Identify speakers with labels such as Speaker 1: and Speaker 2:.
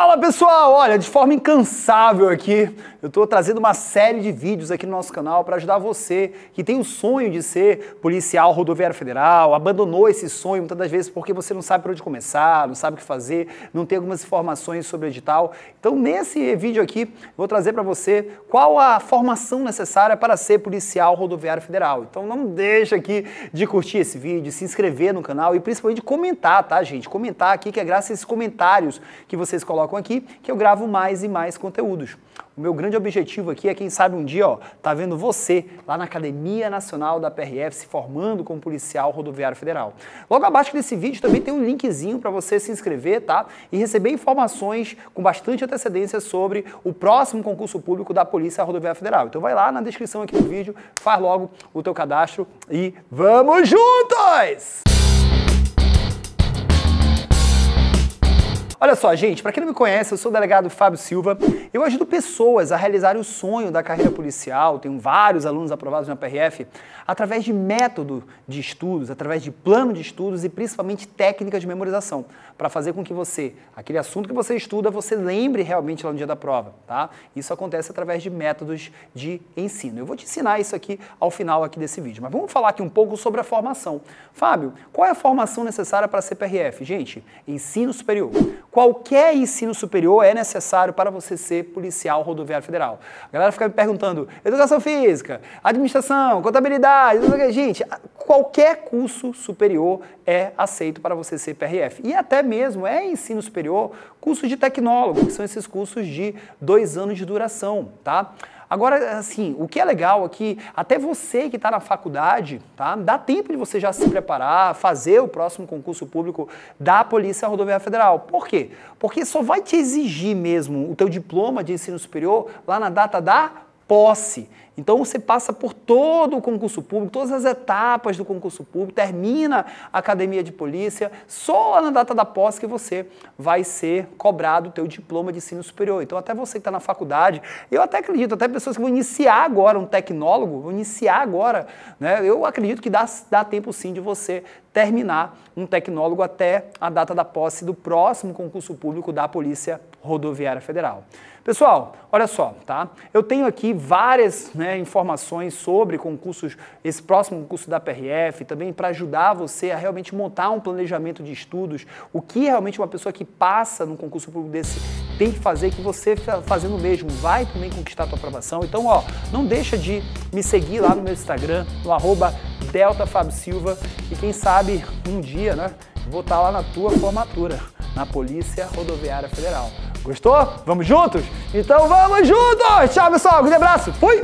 Speaker 1: Fala pessoal, olha, de forma incansável aqui, eu estou trazendo uma série de vídeos aqui no nosso canal para ajudar você que tem o sonho de ser policial rodoviário federal, abandonou esse sonho muitas das vezes porque você não sabe por onde começar, não sabe o que fazer, não tem algumas informações sobre o edital. Então, nesse vídeo aqui, vou trazer para você qual a formação necessária para ser policial rodoviário federal. Então, não deixa aqui de curtir esse vídeo, se inscrever no canal e principalmente comentar, tá, gente? Comentar aqui que é graças a esses comentários que vocês colocam colocam aqui, que eu gravo mais e mais conteúdos. O meu grande objetivo aqui é, quem sabe um dia, ó, tá vendo você lá na Academia Nacional da PRF se formando como policial rodoviário federal. Logo abaixo desse vídeo também tem um linkzinho para você se inscrever, tá? E receber informações com bastante antecedência sobre o próximo concurso público da Polícia Rodoviária Federal. Então vai lá na descrição aqui do vídeo, faz logo o teu cadastro e vamos juntos! Olha só, gente, para quem não me conhece, eu sou o delegado Fábio Silva. Eu ajudo pessoas a realizar o sonho da carreira policial. Tenho vários alunos aprovados na PRF através de método de estudos, através de plano de estudos e principalmente técnicas de memorização, para fazer com que você, aquele assunto que você estuda, você lembre realmente lá no dia da prova, tá? Isso acontece através de métodos de ensino. Eu vou te ensinar isso aqui ao final aqui desse vídeo. Mas vamos falar aqui um pouco sobre a formação. Fábio, qual é a formação necessária para a CPRF? Gente, ensino superior. Qualquer ensino superior é necessário para você ser policial rodoviário federal. A galera fica me perguntando: educação física, administração, contabilidade, gente, qualquer curso superior é aceito para você ser PRF. E até mesmo é ensino superior curso de tecnólogo, que são esses cursos de dois anos de duração, tá? Agora, assim, o que é legal é que até você que está na faculdade, tá? Dá tempo de você já se preparar, fazer o próximo concurso público da Polícia Rodoviária Federal. Por quê? Porque só vai te exigir mesmo o teu diploma de ensino superior lá na data da posse. Então você passa por todo o concurso público, todas as etapas do concurso público, termina a academia de polícia, só na data da posse que você vai ser cobrado o teu diploma de ensino superior. Então até você que está na faculdade, eu até acredito, até pessoas que vão iniciar agora, um tecnólogo, vão iniciar agora, né? eu acredito que dá, dá tempo sim de você terminar um tecnólogo até a data da posse do próximo concurso público da Polícia Rodoviária Federal. Pessoal, olha só, tá? Eu tenho aqui várias né, informações sobre concursos, esse próximo concurso da PRF, também para ajudar você a realmente montar um planejamento de estudos, o que realmente uma pessoa que passa num concurso público desse tem que fazer, que você fazendo mesmo vai também conquistar a tua aprovação. Então, ó, não deixa de me seguir lá no meu Instagram, no arroba Delta Silva, e quem sabe um dia, né, vou estar tá lá na tua formatura na Polícia Rodoviária Federal. Gostou? Vamos juntos? Então vamos juntos! Tchau, pessoal. Um grande abraço. Fui!